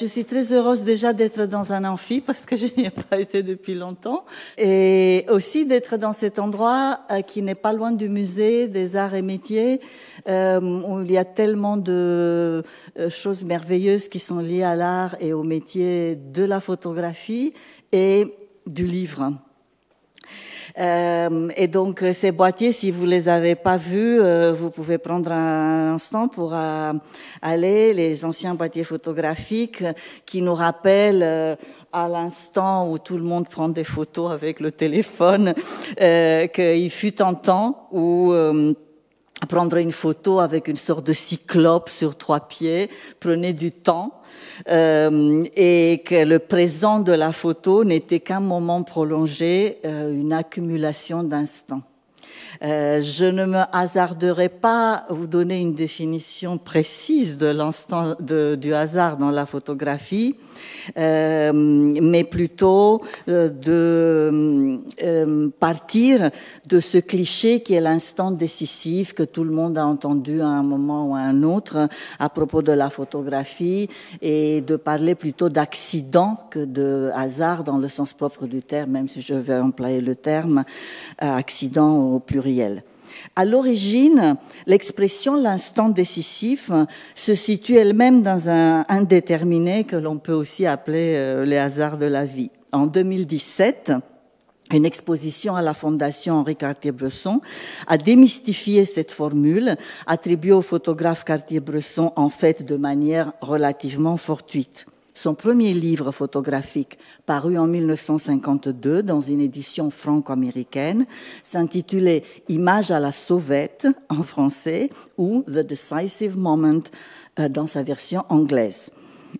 Je suis très heureuse déjà d'être dans un amphi parce que je n'y ai pas été depuis longtemps et aussi d'être dans cet endroit euh, qui n'est pas loin du musée des arts et métiers euh, où il y a tellement de euh, choses merveilleuses qui sont liées à l'art et au métier de la photographie et du livre. Euh, et donc euh, ces boîtiers, si vous les avez pas vus, euh, vous pouvez prendre un instant pour aller les anciens boîtiers photographiques qui nous rappellent à l'instant où tout le monde prend des photos avec le téléphone, qu'il fut un temps où prendre une photo avec une sorte de cyclope sur trois pieds prenait du temps euh, et que le présent de la photo n'était qu'un moment prolongé, euh, une accumulation d'instants. Euh, je ne me hasarderai pas à vous donner une définition précise de l'instant du hasard dans la photographie, euh, mais plutôt euh, de euh, partir de ce cliché qui est l'instant décisif que tout le monde a entendu à un moment ou à un autre à propos de la photographie et de parler plutôt d'accident que de hasard dans le sens propre du terme, même si je vais employer le terme accident au pluriel. À l'origine, l'expression l'instant décisif se situe elle-même dans un indéterminé que l'on peut aussi appeler euh, les hasards de la vie. En 2017, une exposition à la Fondation Henri Cartier-Bresson a démystifié cette formule attribuée au photographe Cartier-Bresson en fait de manière relativement fortuite. Son premier livre photographique, paru en 1952 dans une édition franco-américaine, s'intitulait Image à la sauvette en français ou The Decisive Moment euh, dans sa version anglaise.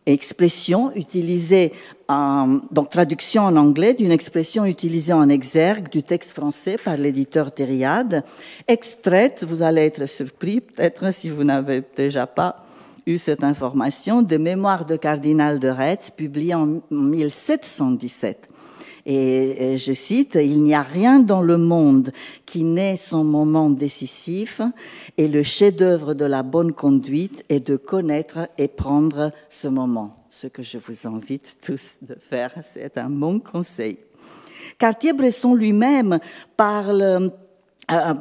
Expression utilisée, en, donc traduction en anglais d'une expression utilisée en exergue du texte français par l'éditeur Thériade, extraite, vous allez être surpris peut-être si vous n'avez déjà pas eu cette information de mémoire de cardinal de Retz, publiée en 1717. Et je cite, Il n'y a rien dans le monde qui n'ait son moment décisif, et le chef-d'œuvre de la bonne conduite est de connaître et prendre ce moment. Ce que je vous invite tous de faire, c'est un bon conseil. Cartier-Bresson lui-même parle euh, euh,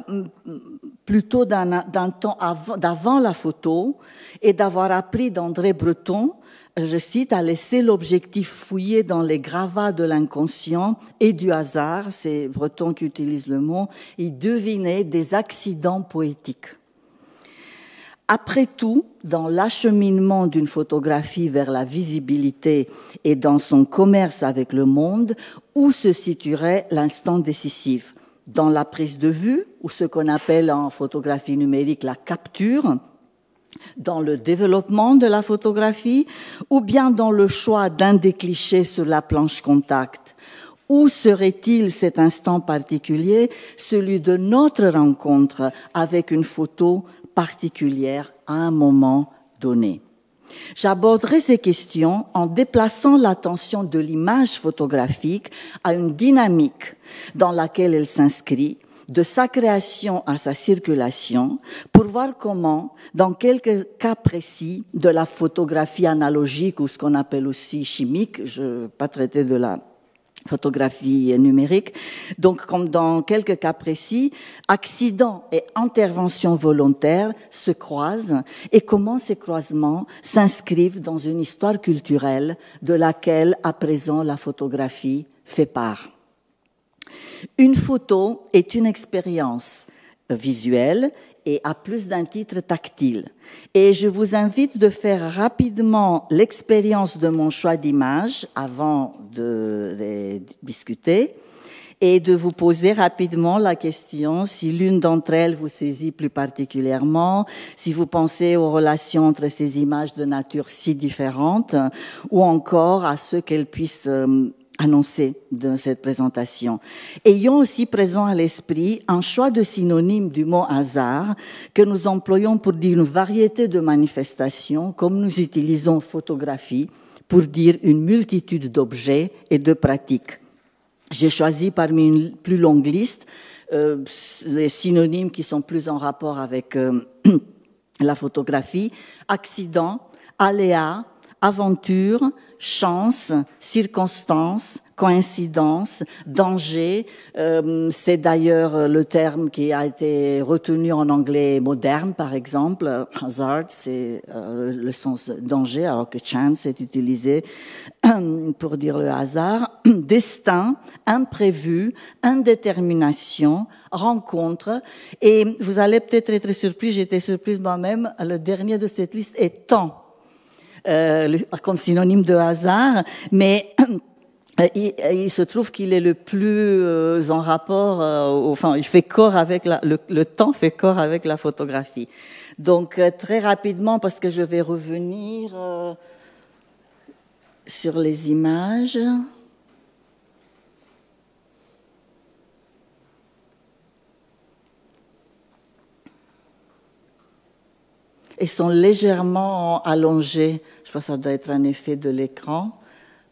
plutôt d'un, temps avant, d'avant la photo et d'avoir appris d'André Breton, je cite, à laisser l'objectif fouiller dans les gravats de l'inconscient et du hasard, c'est Breton qui utilise le mot, y deviner des accidents poétiques. Après tout, dans l'acheminement d'une photographie vers la visibilité et dans son commerce avec le monde, où se situerait l'instant décisif dans la prise de vue, ou ce qu'on appelle en photographie numérique la capture, dans le développement de la photographie, ou bien dans le choix d'un des clichés sur la planche contact. Où serait-il cet instant particulier, celui de notre rencontre avec une photo particulière à un moment donné J'aborderai ces questions en déplaçant l'attention de l'image photographique à une dynamique dans laquelle elle s'inscrit, de sa création à sa circulation, pour voir comment, dans quelques cas précis de la photographie analogique ou ce qu'on appelle aussi chimique, je ne vais pas traiter de la photographie numérique. Donc, comme dans quelques cas précis, accident et intervention volontaire se croisent et comment ces croisements s'inscrivent dans une histoire culturelle de laquelle, à présent, la photographie fait part. Une photo est une expérience visuelle et à plus d'un titre tactile. Et je vous invite de faire rapidement l'expérience de mon choix d'images, avant de discuter et de vous poser rapidement la question si l'une d'entre elles vous saisit plus particulièrement, si vous pensez aux relations entre ces images de nature si différentes, ou encore à ce qu'elles puissent euh, annoncé dans cette présentation. Ayons aussi présent à l'esprit un choix de synonymes du mot hasard que nous employons pour dire une variété de manifestations, comme nous utilisons photographie pour dire une multitude d'objets et de pratiques. J'ai choisi parmi une plus longue liste euh, les synonymes qui sont plus en rapport avec euh, la photographie accident, aléa, aventure, chance, circonstance, coïncidence, danger. Euh, c'est d'ailleurs le terme qui a été retenu en anglais moderne, par exemple. Hazard, c'est euh, le sens danger, alors que chance est utilisé pour dire le hasard. Destin, imprévu, indétermination, rencontre. Et vous allez peut-être être surpris, j'étais surprise moi-même, le dernier de cette liste est temps euh, comme synonyme de hasard, mais euh, euh, il, se trouve qu'il est le plus euh, en rapport, enfin, il fait corps avec la, le, temps fait corps avec la photographie. Donc très rapidement, parce que je vais revenir sur les images. Ils sont légèrement allongés. Je pense que ça doit être un effet de l'écran,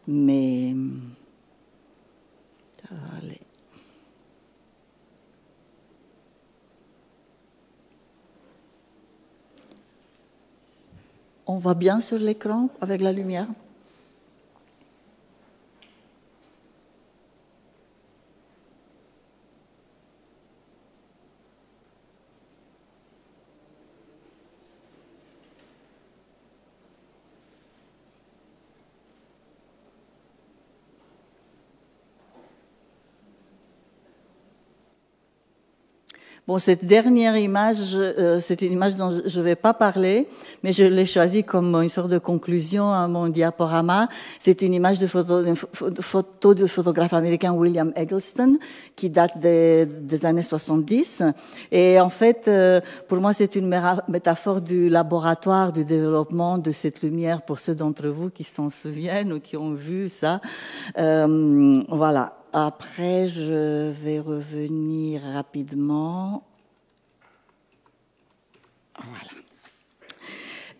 mais On voit bien sur l'écran avec la lumière cette dernière image, euh, c'est une image dont je ne vais pas parler, mais je l'ai choisie comme une sorte de conclusion à mon diaporama. C'est une image de photo, de du photographe américain William Eggleston, qui date des, années 70. Et en fait, euh, pour moi, c'est une métaphore du laboratoire du développement de cette lumière pour ceux d'entre vous qui s'en souviennent ou qui ont vu ça. Euh, voilà. Après, je vais revenir rapidement. Voilà.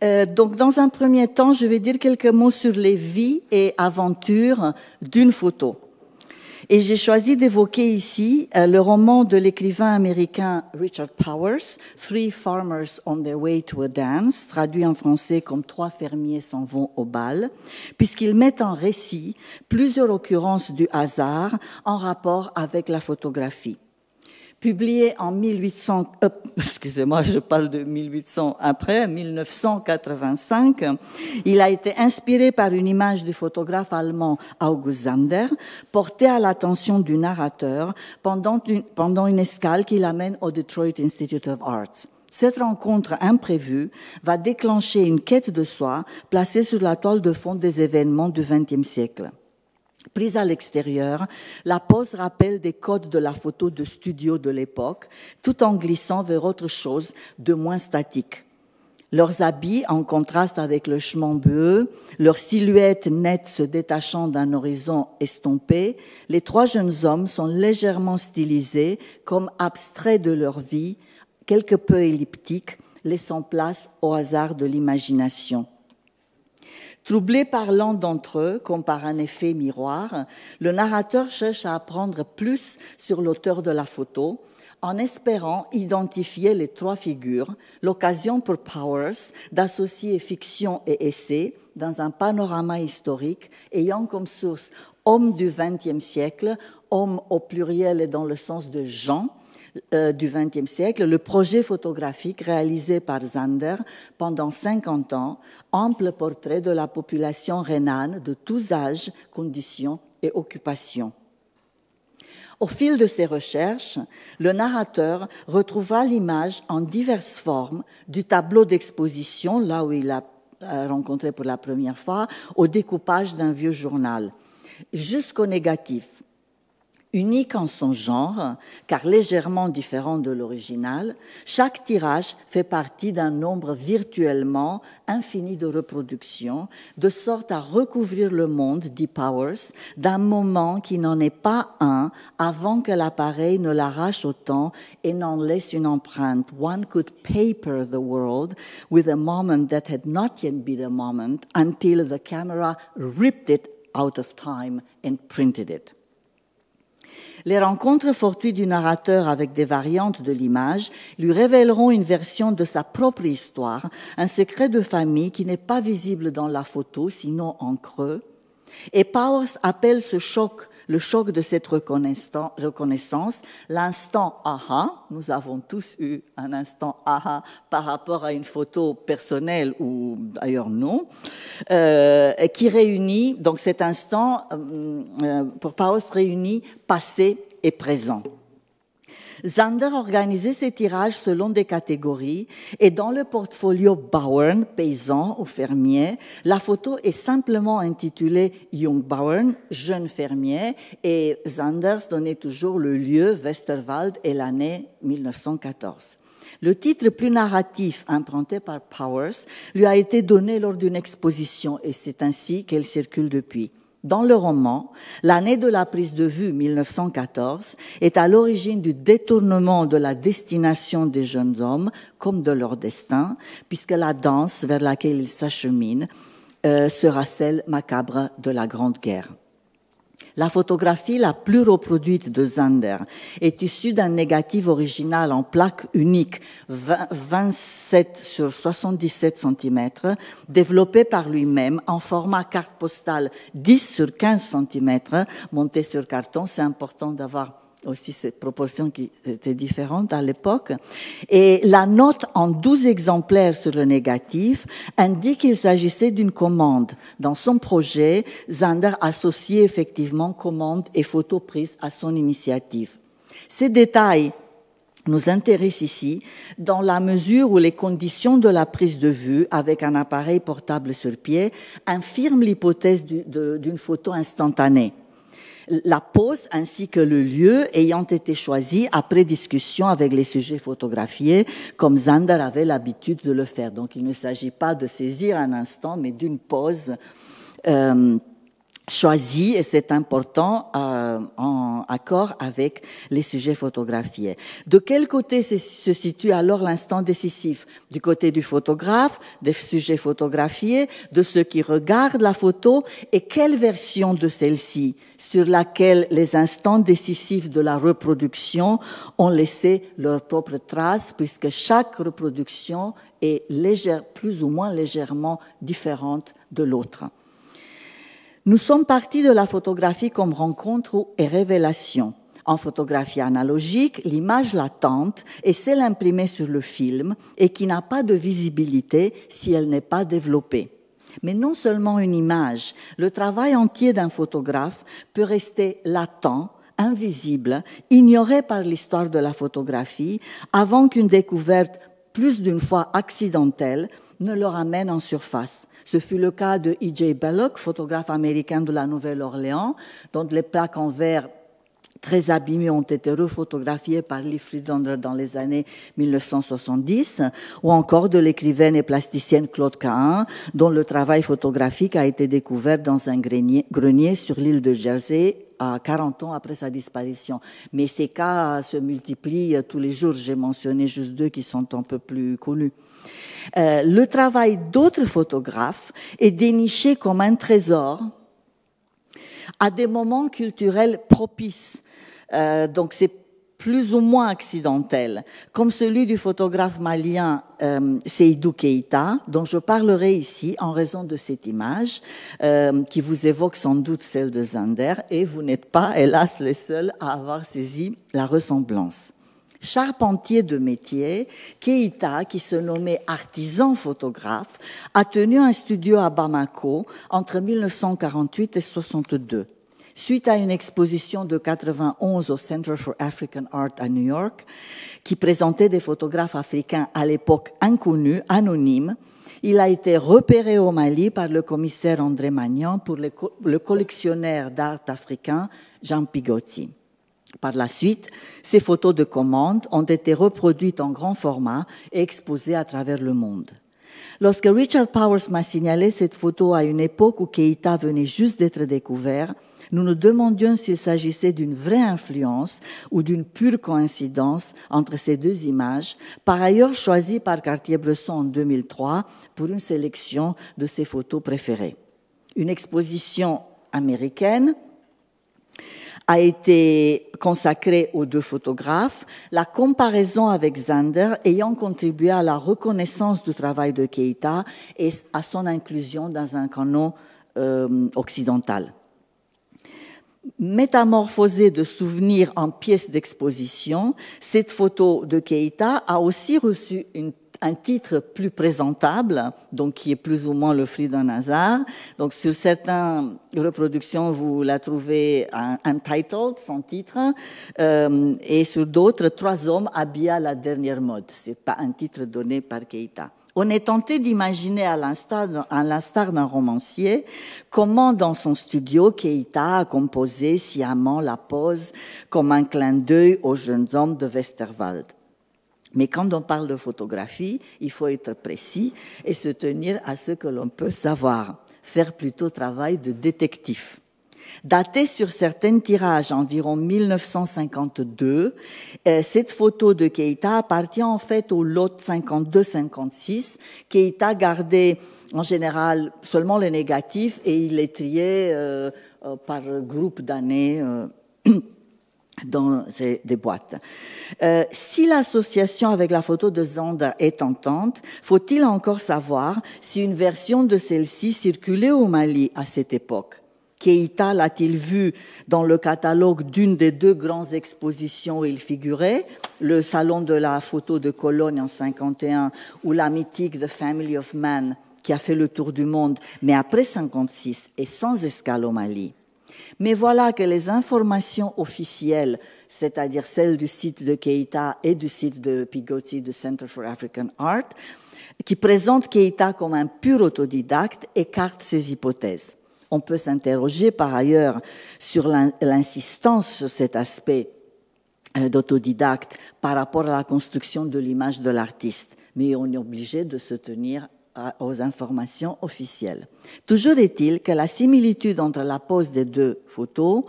Euh, donc, dans un premier temps, je vais dire quelques mots sur les vies et aventures d'une photo. Et j'ai choisi d'évoquer ici euh, le roman de l'écrivain américain Richard Powers, Three Farmers on Their Way to a Dance, traduit en français comme Trois fermiers s'en vont au bal, puisqu'il met en récit plusieurs occurrences du hasard en rapport avec la photographie publié en 1800, euh, excusez-moi, je parle de 1800 après, 1985. Il a été inspiré par une image du photographe allemand August Sander, portée à l'attention du narrateur pendant une, pendant une escale qui l'amène au Detroit Institute of Arts. Cette rencontre imprévue va déclencher une quête de soi placée sur la toile de fond des événements du XXe siècle. Prise à l'extérieur, la pose rappelle des codes de la photo de studio de l'époque, tout en glissant vers autre chose de moins statique. Leurs habits, en contraste avec le chemin bleu, leurs silhouettes nettes se détachant d'un horizon estompé, les trois jeunes hommes sont légèrement stylisés comme abstraits de leur vie, quelque peu elliptiques, laissant place au hasard de l'imagination. Troublé par l'un d'entre eux, comme par un effet miroir, le narrateur cherche à apprendre plus sur l'auteur de la photo, en espérant identifier les trois figures, l'occasion pour Powers d'associer fiction et essai dans un panorama historique ayant comme source homme du XXe siècle, homme au pluriel et dans le sens de gens. Euh, du XXe siècle, le projet photographique réalisé par Zander pendant 50 ans, ample portrait de la population rhénane de tous âges, conditions et occupations. Au fil de ses recherches, le narrateur retrouva l'image en diverses formes du tableau d'exposition, là où il l'a euh, rencontré pour la première fois, au découpage d'un vieux journal, jusqu'au négatif, Unique en son genre, car légèrement différent de l'original, chaque tirage fait partie d'un nombre virtuellement infini de reproductions, de sorte à recouvrir le monde, dit Powers, d'un moment qui n'en est pas un avant que l'appareil ne l'arrache autant et n'en laisse une empreinte. One could paper the world with a moment that had not yet been a moment until the camera ripped it out of time and printed it. Les rencontres fortuites du narrateur avec des variantes de l'image lui révéleront une version de sa propre histoire, un secret de famille qui n'est pas visible dans la photo, sinon en creux. Et Powers appelle ce choc le choc de cette reconnaissance, l'instant aha, nous avons tous eu un instant aha par rapport à une photo personnelle ou d'ailleurs non, euh, qui réunit, donc cet instant, euh, euh, pour se réunit passé et présent. Zander organisait ses tirages selon des catégories et dans le portfolio Bauern, paysan ou fermier, la photo est simplement intitulée Young Bauern, jeune fermier, et Zander donnait toujours le lieu, Westerwald, et l'année 1914. Le titre plus narratif emprunté par Powers lui a été donné lors d'une exposition et c'est ainsi qu'elle circule depuis dans le roman, l'année de la prise de vue 1914 est à l'origine du détournement de la destination des jeunes hommes comme de leur destin, puisque la danse vers laquelle ils s'acheminent euh, sera celle macabre de la Grande Guerre. La photographie la plus reproduite de Zander est issue d'un négatif original en plaque unique 27 sur 77 cm développé par lui-même en format carte postale 10 sur 15 cm monté sur carton. C'est important d'avoir aussi cette proportion qui était différente à l'époque. Et la note en douze exemplaires sur le négatif indique qu'il s'agissait d'une commande. Dans son projet, Zander associait effectivement commande et photo prise à son initiative. Ces détails nous intéressent ici dans la mesure où les conditions de la prise de vue avec un appareil portable sur pied infirment l'hypothèse d'une photo instantanée la pose ainsi que le lieu ayant été choisi après discussion avec les sujets photographiés, comme Zander avait l'habitude de le faire. Donc il ne s'agit pas de saisir un instant, mais d'une pose. Euh, choisi, et c'est important, euh, en accord avec les sujets photographiés. De quel côté se, situe alors l'instant décisif Du côté du photographe, des sujets photographiés, de ceux qui regardent la photo, et quelle version de celle-ci sur laquelle les instants décisifs de la reproduction ont laissé leurs propres traces, puisque chaque reproduction est légère, plus ou moins légèrement différente de l'autre. Nous sommes partis de la photographie comme rencontre et révélation. En photographie analogique, l'image latente est celle imprimée sur le film et qui n'a pas de visibilité si elle n'est pas développée. Mais non seulement une image, le travail entier d'un photographe peut rester latent, invisible, ignoré par l'histoire de la photographie, avant qu'une découverte, plus d'une fois accidentelle, ne le ramène en surface. Ce fut le cas de E.J. Belloc, photographe américain de la Nouvelle-Orléans, dont les plaques en verre très abîmés ont été refotographiés par Lee Friedlander dans les années 1970, ou encore de l'écrivaine et plasticienne Claude Cahin dont le travail photographique a été découvert dans un grenier, sur l'île de Jersey 40 ans après sa disparition. Mais ces cas se multiplient tous les jours. J'ai mentionné juste deux qui sont un peu plus connus. Euh, le travail d'autres photographes est déniché comme un trésor à des moments culturels propices euh, donc c'est plus ou moins accidentel, comme celui du photographe malien euh, Seydou Keita, dont je parlerai ici en raison de cette image euh, qui vous évoque sans doute celle de Zander, et vous n'êtes pas, hélas, les seuls à avoir saisi la ressemblance charpentier de métier, Keita, qui se nommait artisan photographe, a tenu un studio à Bamako entre 1948 et 62 suite à une exposition de 91 au Center for African Art à New York, qui présentait des photographes africains à l'époque inconnus, anonymes, il a été repéré au Mali par le commissaire André Magnan pour le, collectionnaire d'art africain Jean Pigotti. Par la suite, ces photos de commande ont été reproduites en grand format et exposées à travers le monde. Lorsque Richard Powers m'a signalé cette photo à une époque où Keita venait juste d'être découvert, nous nous demandions s'il s'agissait d'une vraie influence ou d'une pure coïncidence entre ces deux images, par ailleurs choisies par Cartier-Bresson en 2003 pour une sélection de ses photos préférées. Une exposition américaine, a été consacrée aux deux photographes, la comparaison avec Zander ayant contribué à la reconnaissance du travail de Keita et à son inclusion dans un canon euh, occidental métamorphosée de souvenirs en pièces d'exposition, cette photo de Keita a aussi reçu un titre plus présentable, donc qui est plus ou moins le fruit d'un hasard. Donc sur certaines reproductions, vous la trouvez untitled, sans titre, euh, et sur d'autres, trois hommes habillés à la dernière mode. C'est pas un titre donné par Keita. On est tenté d'imaginer, à l'instar d'un romancier, comment dans son studio, Keita a composé sciemment la pose comme un clin d'œil aux jeunes hommes de Westerwald. Mais quand on parle de photographie, il faut être précis et se tenir à ce que l'on peut savoir, faire plutôt travail de détective. Datée sur certains tirages, environ 1952, euh, cette photo de Keita appartient en fait au lot 5256. 56 Keita gardait en général seulement les négatifs et il les triait euh, euh, par groupe d'années. dans des boîtes. si l'association avec la photo de zanda est tentante, faut-il encore savoir si une version de celle-ci circulait au Mali à cette époque Keita l'a-t-il vu dans le catalogue d'une des deux grandes expositions où il figurait, le salon de la photo de Cologne en 51 ou la mythique The Family of Man qui a fait le tour du monde, mais après 56 et sans escale au Mali. Mais voilà que les informations officielles, c'est-à-dire celles du site de Keita et du site de Pigotti, du Center for African Art, qui présentent Keita comme un pur autodidacte, écartent ces hypothèses. On peut s'interroger par ailleurs sur l'insistance sur cet aspect euh, d'autodidacte par rapport à la construction de l'image de l'artiste, mais on est obligé de se tenir aux informations officielles. Toujours est-il que la similitude entre la pose des deux photos,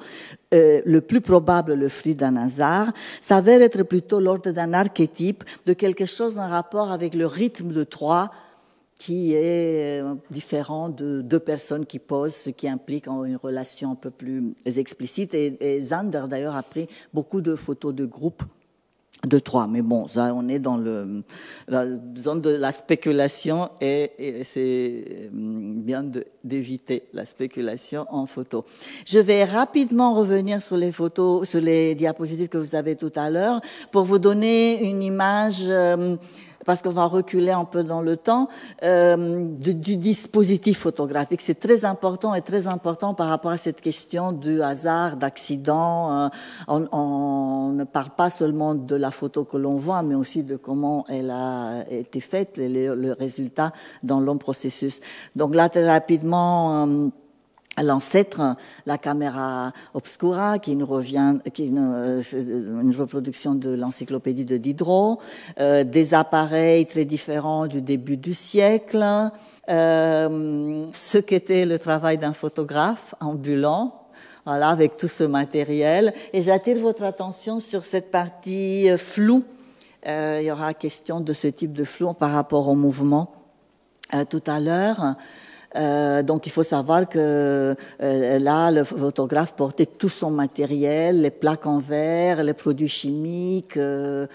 euh, le plus probable le fruit d'un hasard, s'avère être plutôt l'ordre d'un archétype, de quelque chose en rapport avec le rythme de trois qui est euh, différent de deux personnes qui posent, ce qui implique une relation un peu plus explicite. Et, et Zander, d'ailleurs, a pris beaucoup de photos de groupe de trois. Mais bon, ça, on est dans le, la zone de la spéculation et, c'est euh, bien d'éviter la spéculation en photo. Je vais rapidement revenir sur les photos, sur les diapositives que vous avez tout à l'heure pour vous donner une image euh, parce qu'on va reculer un peu dans le temps, euh, du, dispositif photographique. C'est très important et très important par rapport à cette question du hasard, d'accident. Euh, on, on, ne parle pas seulement de la photo que l'on voit, mais aussi de comment elle a été faite, le, résultat dans long processus. Donc là, très rapidement... Euh, l'ancêtre, la caméra obscura, qui nous revient, qui est euh, une, reproduction de l'encyclopédie de Diderot, euh, des appareils très différents du début du siècle, euh, ce qu'était le travail d'un photographe ambulant, voilà, avec tout ce matériel. Et j'attire votre attention sur cette partie floue. il y aura question de ce type de flou par rapport au mouvement tout à l'heure. Euh, donc il faut savoir que euh, là, le photographe portait tout son matériel, les plaques en verre, les produits chimiques. Euh,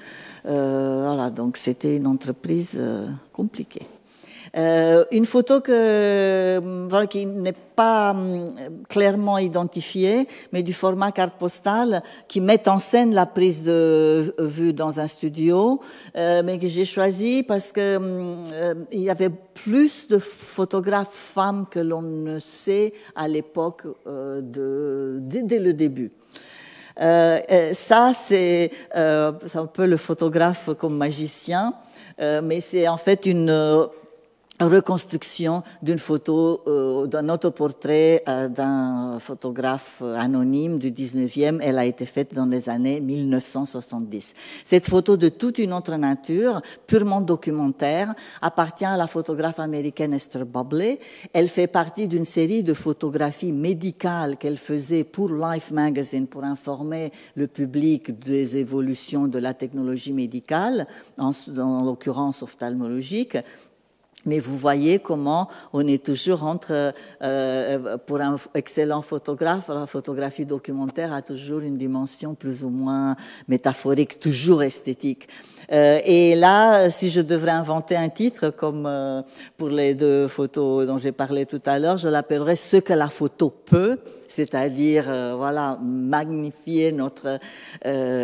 voilà, donc c'était une entreprise compliquée. Euh, une photo que, mm, qui n'est pas mm, clairement identifiée, mais du format carte postale, qui met en scène la prise de vue dans un studio, euh, mais que j'ai choisi parce que mm, euh, il y avait plus de photographes femmes que l'on ne sait à l'époque de, dès, le début. Euh, ça, c'est euh, un peu le photographe comme magicien, mais c'est en fait une reconstruction d'une photo, euh, d'un autoportrait euh, d'un photographe euh, anonyme du 19e. Elle a été faite dans les années 1970. Cette photo de toute une autre nature, purement documentaire, appartient à la photographe américaine Esther Bobley. Elle fait partie d'une série de photographies médicales qu'elle faisait pour Life Magazine pour informer le public des évolutions de la technologie médicale, en, en l'occurrence ophtalmologique. Mais vous voyez comment on est toujours entre, euh, euh, pour un excellent photographe, la photographie documentaire a toujours une dimension plus ou moins métaphorique, toujours esthétique. Euh, et là, si je devrais inventer un titre, comme euh, pour les deux photos dont j'ai parlé tout à l'heure, je l'appellerais Ce que la photo peut c'est-à-dire euh, voilà magnifier notre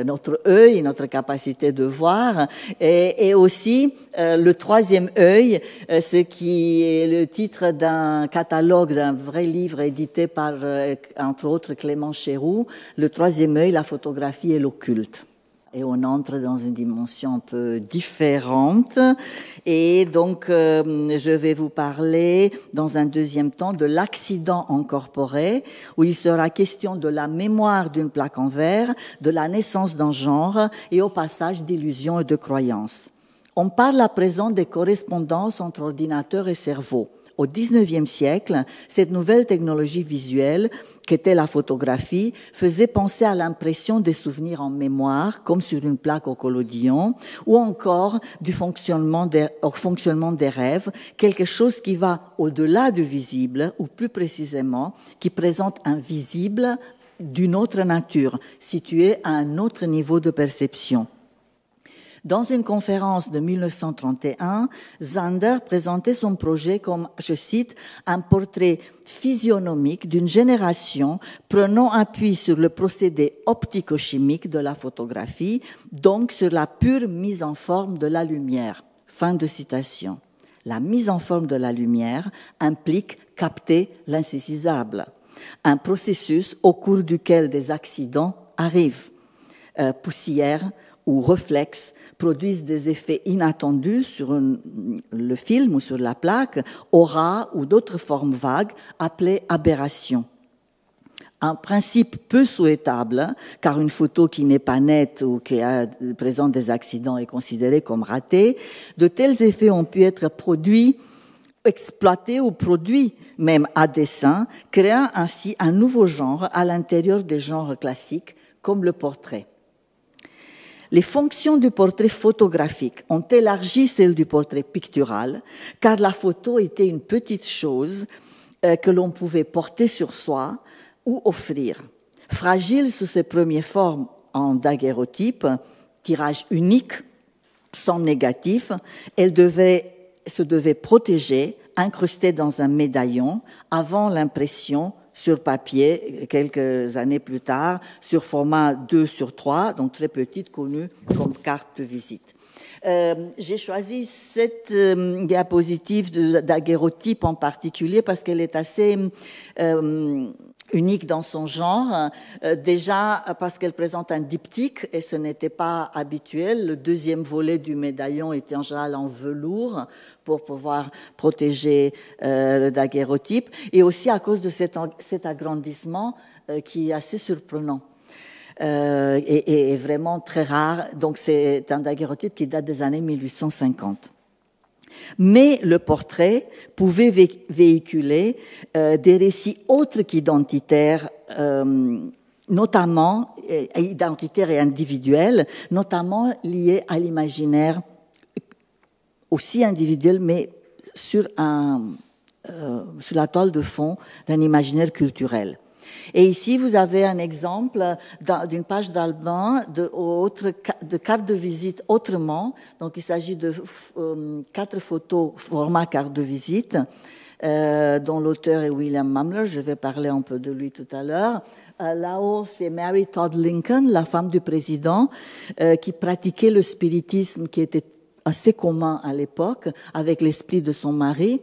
notre œil, notre capacité de voir, et, et aussi le troisième œil, ce qui est le titre d'un catalogue d'un vrai livre édité par entre autres Clément Chéroux, le troisième œil, la photographie et l'occulte et on entre dans une dimension un peu différente. Et donc, euh, je vais vous parler dans un deuxième temps de l'accident incorporé, où il sera question de la mémoire d'une plaque en verre, de la naissance d'un genre et au passage d'illusions et de croyances. On parle à présent des correspondances entre ordinateur et cerveau au XIXe siècle, cette nouvelle technologie visuelle qu'était la photographie faisait penser à l'impression des souvenirs en mémoire, comme sur une plaque au collodion, ou encore du au fonctionnement des rêves, quelque chose qui va au-delà du visible, ou plus précisément, qui présente un visible d'une autre nature, situé à un autre niveau de perception. Dans une conférence de 1931, Zander présentait son projet comme, je cite, un portrait physionomique d'une génération prenant appui sur le procédé optico-chimique de la photographie, donc sur la pure mise en forme de la lumière. Fin de citation. La mise en forme de la lumière implique capter l'insaisissable, un processus au cours duquel des accidents arrivent, euh, poussière ou réflexe, produisent des effets inattendus sur le film ou sur la plaque, aura ou d'autres formes vagues appelées aberrations un principe peu souhaitable, hein, car une photo qui n'est pas nette ou qui présente des accidents est considérée comme ratée. De tels effets ont pu être produits, exploités ou produits même à dessin, créant ainsi un nouveau genre à l'intérieur des genres classiques, comme le portrait les fonctions du portrait photographique ont élargi celles du portrait pictural, car la photo était une petite chose euh, que l'on pouvait porter sur soi ou offrir. Fragile sous ses premières formes en daguerreotype, tirage unique, sans négatif, elle se devait protéger incrusté dans un médaillon avant l'impression sur papier quelques années plus tard sur format 2 sur 3, donc très petite, connue comme carte de visite. Euh, j'ai choisi cette euh, diapositive d'aguerrotype en particulier parce qu'elle est assez euh, unique dans son genre, euh, déjà parce qu'elle présente un diptyque et ce n'était pas habituel. Le deuxième volet du médaillon était en général en velours pour pouvoir protéger euh, le daguerreotype et aussi à cause de cet, agrandissement euh, qui est assez surprenant. et, vraiment très rare. Donc c'est un daguerreotype qui date des années 1850. Mais le portrait pouvait véhiculer euh, des récits autres qu'identitaires, euh, notamment euh, identitaires et individuels, notamment liés à l'imaginaire, aussi individuel, mais sur, un, sur la toile de fond d'un imaginaire culturel. Et ici, vous avez un exemple d'une page d'Albin de, autre, de carte de visite autrement. Donc, il s'agit de euh, quatre photos format carte de visite, euh, dont l'auteur est William Mamler. Je vais parler un peu de lui tout à l'heure. Euh, là-haut, c'est Mary Todd Lincoln, la femme du président, qui pratiquait le spiritisme qui était assez commun à l'époque, avec l'esprit de son mari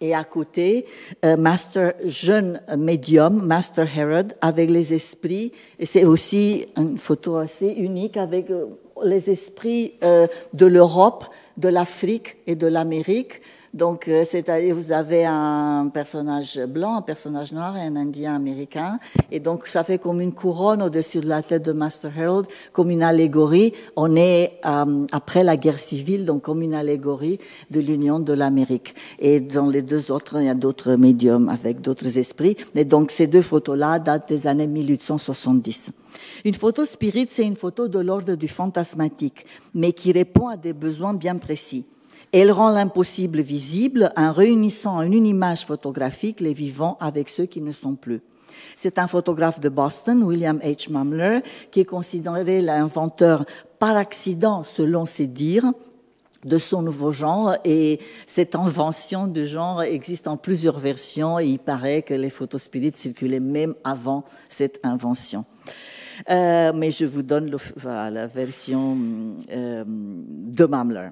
et à côté euh, Master Jeune Medium, Master Herod, avec les esprits. Et c'est aussi une photo assez unique avec euh, les esprits euh, de l'Europe, de l'Afrique et de l'Amérique donc, euh, c'est-à-dire, vous avez un personnage blanc, un personnage noir et un Indien américain. Et donc, ça fait comme une couronne au-dessus de la tête de Master Harold, comme une allégorie. On est euh, après la guerre civile, donc comme une allégorie de l'union de l'Amérique. Et dans les deux autres, il y a d'autres médiums avec d'autres esprits. Et donc, ces deux photos-là datent des années 1870. Une photo spirit, c'est une photo de l'ordre du fantasmatique, mais qui répond à des besoins bien précis elle rend l'impossible visible en réunissant en une image photographique les vivants avec ceux qui ne sont plus. C'est un photographe de Boston, William H. Mamler, qui est considéré l'inventeur par accident, selon ses dires, de son nouveau genre et cette invention du genre existe en plusieurs versions et il paraît que les photospirites circulaient même avant cette invention. Euh, mais je vous donne la version euh, de Mamler.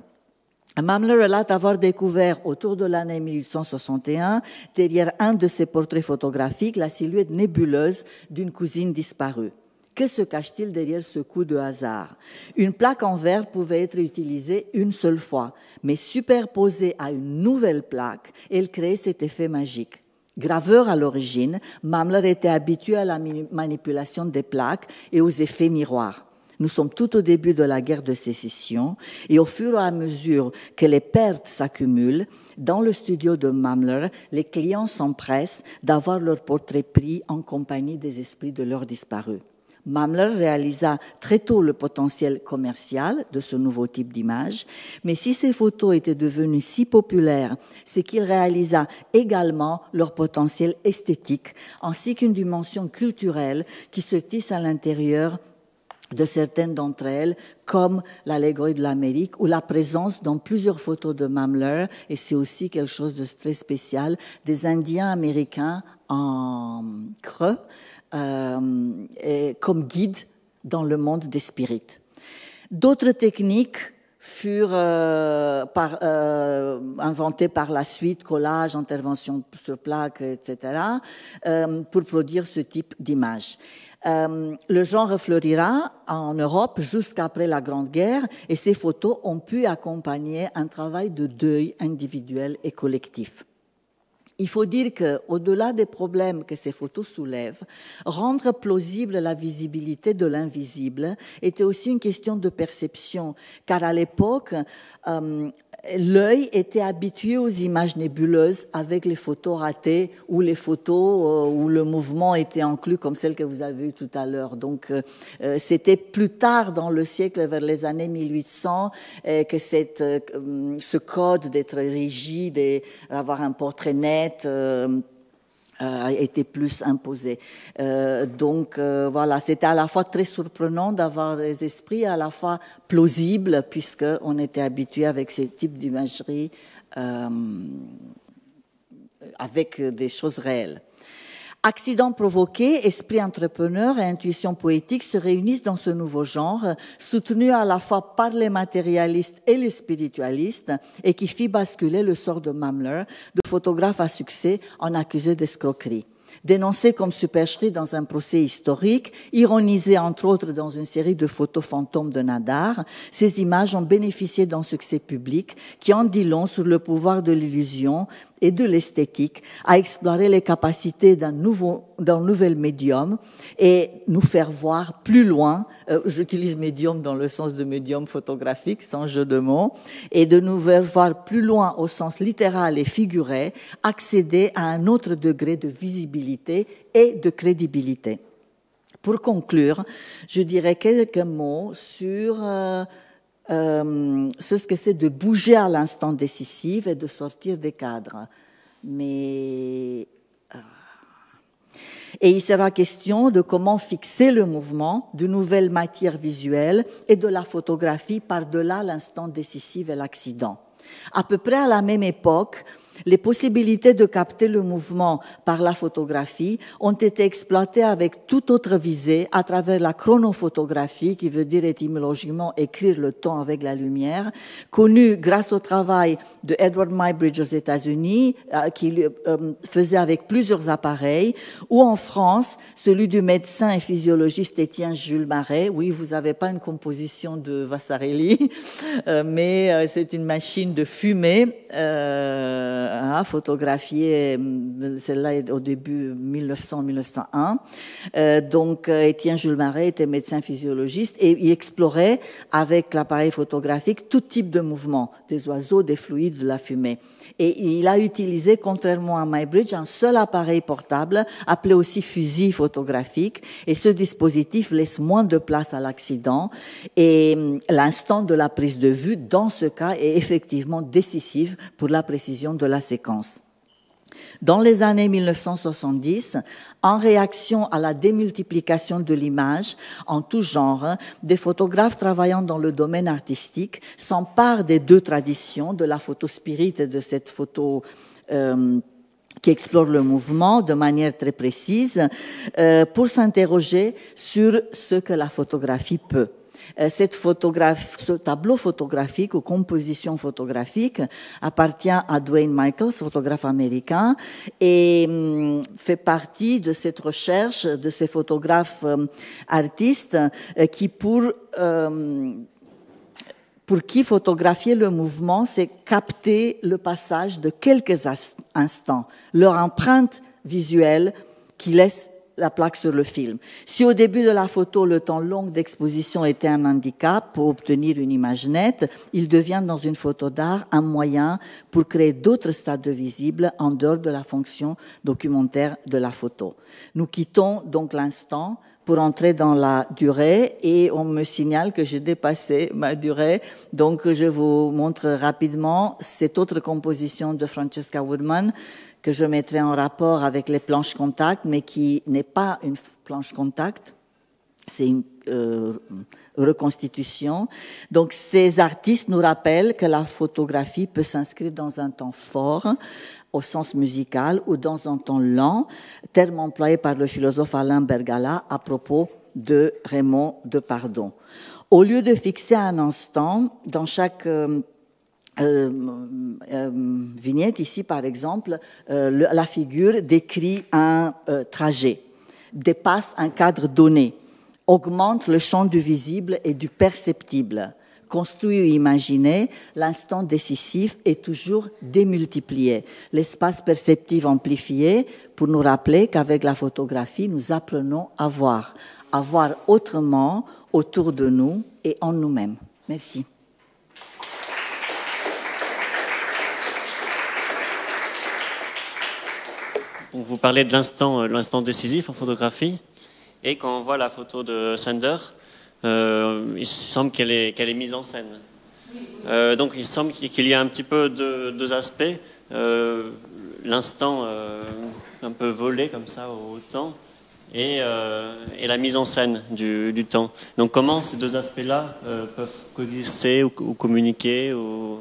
Mamler relate avoir découvert autour de l'année 1861, derrière un de ses portraits photographiques, la silhouette nébuleuse d'une cousine disparue. Que se cache-t-il derrière ce coup de hasard Une plaque en verre pouvait être utilisée une seule fois, mais superposée à une nouvelle plaque, elle créait cet effet magique. Graveur à l'origine, Mamler était habitué à la manipulation des plaques et aux effets miroirs. Nous sommes tout au début de la guerre de sécession et au fur et à mesure que les pertes s'accumulent, dans le studio de Mamler, les clients s'empressent d'avoir leur portrait pris en compagnie des esprits de leurs disparus. Mamler réalisa très tôt le potentiel commercial de ce nouveau type d'image, mais si ces photos étaient devenues si populaires, c'est qu'il réalisa également leur potentiel esthétique, ainsi qu'une dimension culturelle qui se tisse à l'intérieur de certaines d'entre elles, comme l'allégorie de l'Amérique ou la présence dans plusieurs photos de Mamler, et c'est aussi quelque chose de très spécial, des Indiens américains en creux euh, comme guide dans le monde des spirites. D'autres techniques furent euh, euh, inventées par la suite, collage, intervention sur plaque, etc., pour produire ce type d'image. Euh, le genre fleurira en Europe jusqu'après la Grande Guerre et ces photos ont pu accompagner un travail de deuil individuel et collectif. Il faut dire que, au delà des problèmes que ces photos soulèvent, rendre plausible la visibilité de l'invisible était aussi une question de perception, car à l'époque, euh, l'œil était habitué aux images nébuleuses avec les photos ratées ou les photos euh, où le mouvement était inclus comme celle que vous avez eue tout à l'heure. Donc euh, c'était plus tard dans le siècle, vers les années 1800, que cette, ce code d'être rigide et avoir un portrait net euh, euh, a été plus imposé. Euh, donc voilà, c'était à la fois très surprenant d'avoir des esprits, à la fois plausibles, puisque on était habitué avec ces types d'imagerie, avec des choses réelles. Accident provoqué, esprit entrepreneur et intuition poétique se réunissent dans ce nouveau genre, soutenu à la fois par les matérialistes et les spiritualistes, et qui fit basculer le sort de Mamler, de photographe à succès en accusé d'escroquerie dénoncé comme supercherie dans un procès historique, ironisé entre autres dans une série de photos fantômes de Nadar, ces images ont bénéficié d'un succès public qui en dit long sur le pouvoir de l'illusion, et de l'esthétique à explorer les capacités d'un nouveau, d'un nouvel médium et nous faire voir plus loin. Euh, j'utilise médium dans le sens de médium photographique, sans jeu de mots, et de nous faire voir plus loin au sens littéral et figuré, accéder à un autre degré de visibilité et de crédibilité. Pour conclure, je dirais quelques mots sur euh, euh, ce que c'est de bouger à l'instant décisif et de sortir des cadres. Mais euh, et il sera question de comment fixer le mouvement, de nouvelles matières visuelles et de la photographie par-delà l'instant décisif et l'accident. À peu près à la même époque, les possibilités de capter le mouvement par la photographie ont été exploitées avec toute autre visée à travers la chronophotographie, qui veut dire étymologiquement écrire le temps avec la lumière, connue grâce au travail de Edward Mybridge aux États-Unis, euh, qui euh, faisait avec plusieurs appareils, ou en France, celui du médecin et physiologiste Étienne Jules Marais. Oui, vous n'avez pas une composition de Vassarelli, euh, mais c'est une machine de fumée a euh, hein, photographié, euh, celle-là au début 1900-1901. Euh, donc Étienne Jules Marais était médecin physiologiste et il explorait avec l'appareil photographique tout type de mouvement, des oiseaux, des fluides, de la fumée et il a utilisé, contrairement à MyBridge, un seul appareil portable, appelé aussi fusil photographique, et ce dispositif laisse moins de place à l'accident, et hum, l'instant de la prise de vue, dans ce cas, est effectivement décisif pour la précision de la séquence. Dans les années 1970, en réaction à la démultiplication de l'image en tout genre, des photographes travaillant dans le domaine artistique s'emparent des deux traditions, de la photo spirit et de cette photo euh, qui explore le mouvement de manière très précise, euh, pour s'interroger sur ce que la photographie peut. Euh, cette ce tableau photographique ou composition photographique appartient à Dwayne Michaels, photographe américain, et hum, fait partie de cette recherche de ces photographes euh, artistes euh, qui pour euh, pour qui photographier le mouvement, c'est capter le passage de quelques instants, leur empreinte visuelle qui laisse la plaque sur le film. Si au début de la photo, le temps long d'exposition était un handicap pour obtenir une image nette, il devient dans une photo d'art un moyen pour créer d'autres stades visibles en dehors de la fonction documentaire de la photo. Nous quittons donc l'instant pour entrer dans la durée et on me signale que j'ai dépassé ma durée. Donc je vous montre rapidement cette autre composition de Francesca Woodman que je mettrai en rapport avec les planches contact, mais qui n'est pas une planche contact, c'est une euh, reconstitution. Donc ces artistes nous rappellent que la photographie peut s'inscrire dans un temps fort au sens musical ou dans un temps lent, terme employé par le philosophe Alain Bergala à propos de Raymond de Pardon. Au lieu de fixer un instant dans chaque euh, euh, euh, vignette ici, par exemple, euh, la figure décrit un euh, trajet, dépasse un cadre donné, augmente le champ du visible et du perceptible, construit ou imaginé, l'instant décisif est toujours démultiplié, l'espace perceptif amplifié pour nous rappeler qu'avec la photographie, nous apprenons à voir, à voir autrement autour de nous et en nous-mêmes. Merci. vous parlez de euh, l'instant, décisif en photographie. Et quand on voit la photo de Sander, euh, il semble qu'elle est, qu'elle est mise en scène. Euh, donc il semble qu'il y a un petit peu deux, deux aspects. l'instant un peu volé comme ça au temps et, la mise en scène du, temps. Donc comment ces deux aspects-là peuvent coexister ou, communiquer ou...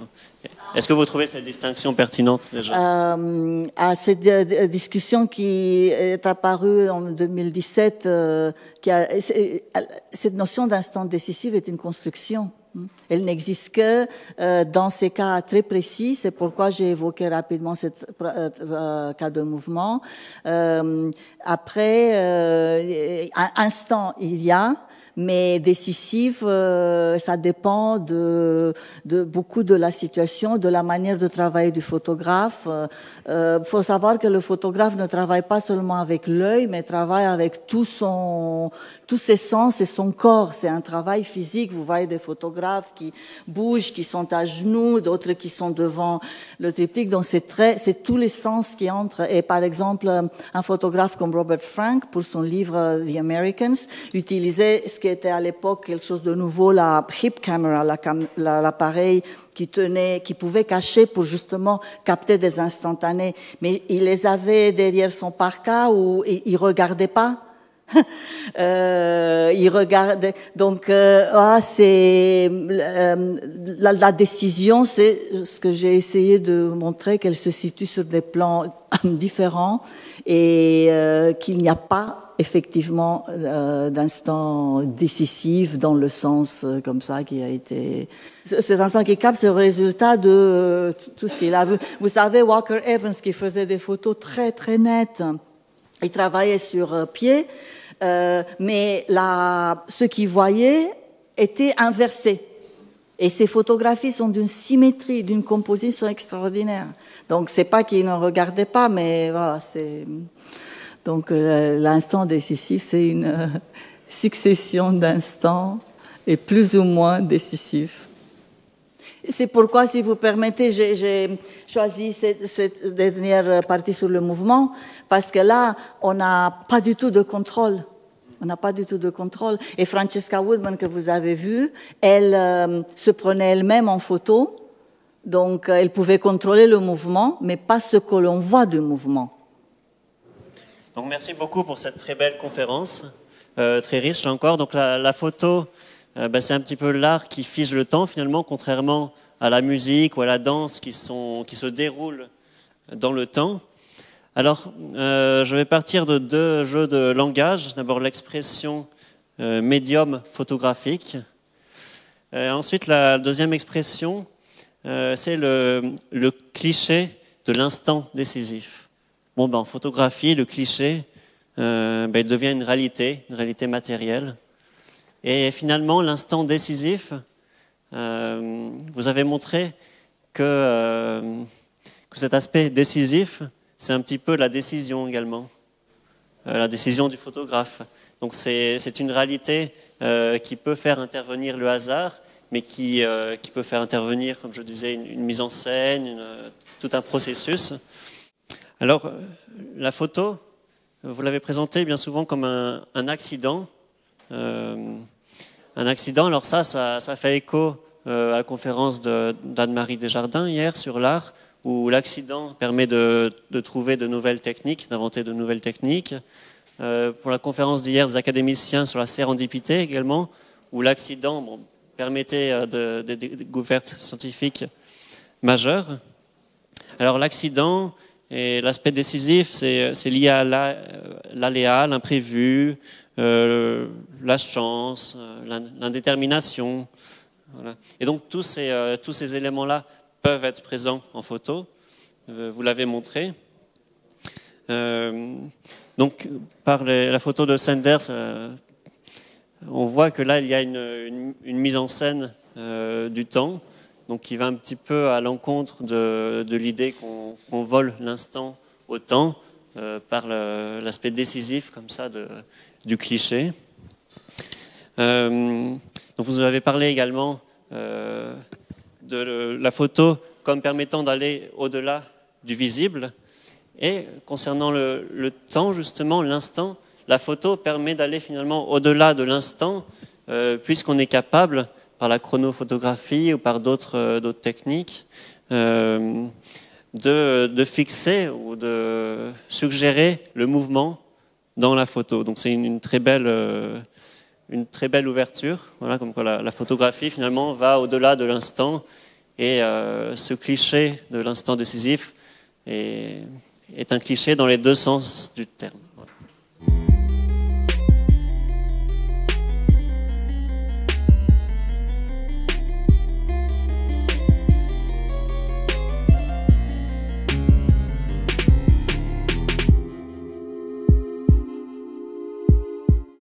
Est-ce que vous trouvez cette distinction pertinente déjà euh, À cette euh, discussion qui est apparue en 2017, euh, qui a, euh, cette notion d'instant décisif est une construction. Elle n'existe que dans ces cas très précis. C'est pourquoi j'ai évoqué rapidement ce cas de mouvement. après, un instant, il y a mais décisive, euh, ça dépend de, beaucoup de la situation, de la manière de travailler du photographe. Il euh, euh, faut savoir que le photographe ne travaille pas seulement avec l'œil, mais travaille avec tout son tous ses sens c'est son corps. C'est un travail physique. Vous voyez des photographes qui bougent, qui sont à genoux, d'autres qui sont devant le triptyque. Donc c'est très, c'est tous les sens qui entrent. Et par exemple, euh, un photographe comme Robert Frank, pour son livre euh, The Americans, utilisait ce qui était à l'époque quelque chose de nouveau, la hip camera, l'appareil qui pouvait cacher pour justement capter des instantanés. Mais il les avait derrière son parka ou il regardait pas euh, il Donc, euh, ah, c'est euh, la, la, décision, c'est ce que j'ai essayé de montrer qu'elle se situe sur des plans différents et euh, qu'il n'y a pas effectivement d'instant décisif dans le sens comme ça qui a été. Cet instant qui capte, c'est le résultat de tout ce qu'il a vu. Vous savez, Walker Evans qui faisait des photos très très nettes. Il travaillait sur pied. Euh, mais la, ce qu'ils voyaient était inversé. Et ces photographies sont d'une symétrie, d'une composition extraordinaire. Donc c'est pas qu'ils ne regardaient pas, mais voilà, c'est donc euh, l'instant décisif, c'est une euh, succession d'instants et plus ou moins décisifs. C'est pourquoi, si vous permettez, j'ai choisi cette, cette dernière partie sur le mouvement, parce que là, on n'a pas du tout de contrôle on n'a pas du tout de contrôle. Et Francesca Woodman, que vous avez vue, elle euh, se prenait elle-même en photo, donc euh, elle pouvait contrôler le mouvement, mais pas ce que l'on voit du mouvement. Donc merci beaucoup pour cette très belle conférence, euh, très riche là encore. Donc la, photo, ben, c'est un petit peu l'art qui fige le temps finalement, contrairement à la musique ou à la danse qui, qui se déroulent dans le temps. Alors, euh, je vais partir de deux jeux de langage. D'abord l'expression euh, médium photographique. Euh, ensuite, la deuxième expression, c'est le, cliché de l'instant décisif. Bon, ben, en photographie, le cliché ben, il devient une réalité, une réalité matérielle. Et finalement, l'instant décisif, vous avez montré que cet aspect décisif, c'est un petit peu la décision également, euh, la décision du photographe. Donc c'est une réalité euh, qui peut faire intervenir le hasard, mais qui, euh, peut faire intervenir, comme je disais, une, mise en scène, tout un processus. Alors la photo, vous l'avez présentée bien souvent comme un, accident. un accident, alors ça, ça, fait écho à la conférence d'Anne-Marie Desjardins hier sur l'art où l'accident permet de, trouver de nouvelles techniques, d'inventer de nouvelles techniques. Euh, pour la conférence d'hier des académiciens sur la sérendipité également, où l'accident permettait euh, des de, découvertes scientifiques majeures. Alors l'accident et l'aspect décisif, c'est lié à euh, l'aléa, l'imprévu, la chance, l'indétermination. Et donc tous tous ces éléments-là peuvent être présents en photo. Euh, vous l'avez montré. Euh, donc, par la photo de Sanders, euh, on voit que là, il y a une, mise en scène du temps, donc qui va un petit peu à l'encontre de, l'idée qu'on vole l'instant au temps par l'aspect décisif, comme ça, du cliché. donc, vous avez parlé également de la photo comme permettant d'aller au-delà du visible. Et concernant le, temps, justement, l'instant, la photo permet d'aller finalement au-delà de l'instant, euh, puisqu'on est capable, par la chronophotographie ou par d'autres euh, techniques, euh, de, fixer ou de suggérer le mouvement dans la photo. Donc c'est une, très belle une très belle ouverture. Voilà, comme quoi la, photographie finalement va au-delà de l'instant et euh, ce cliché de l'instant décisif est, un cliché dans les deux sens du terme.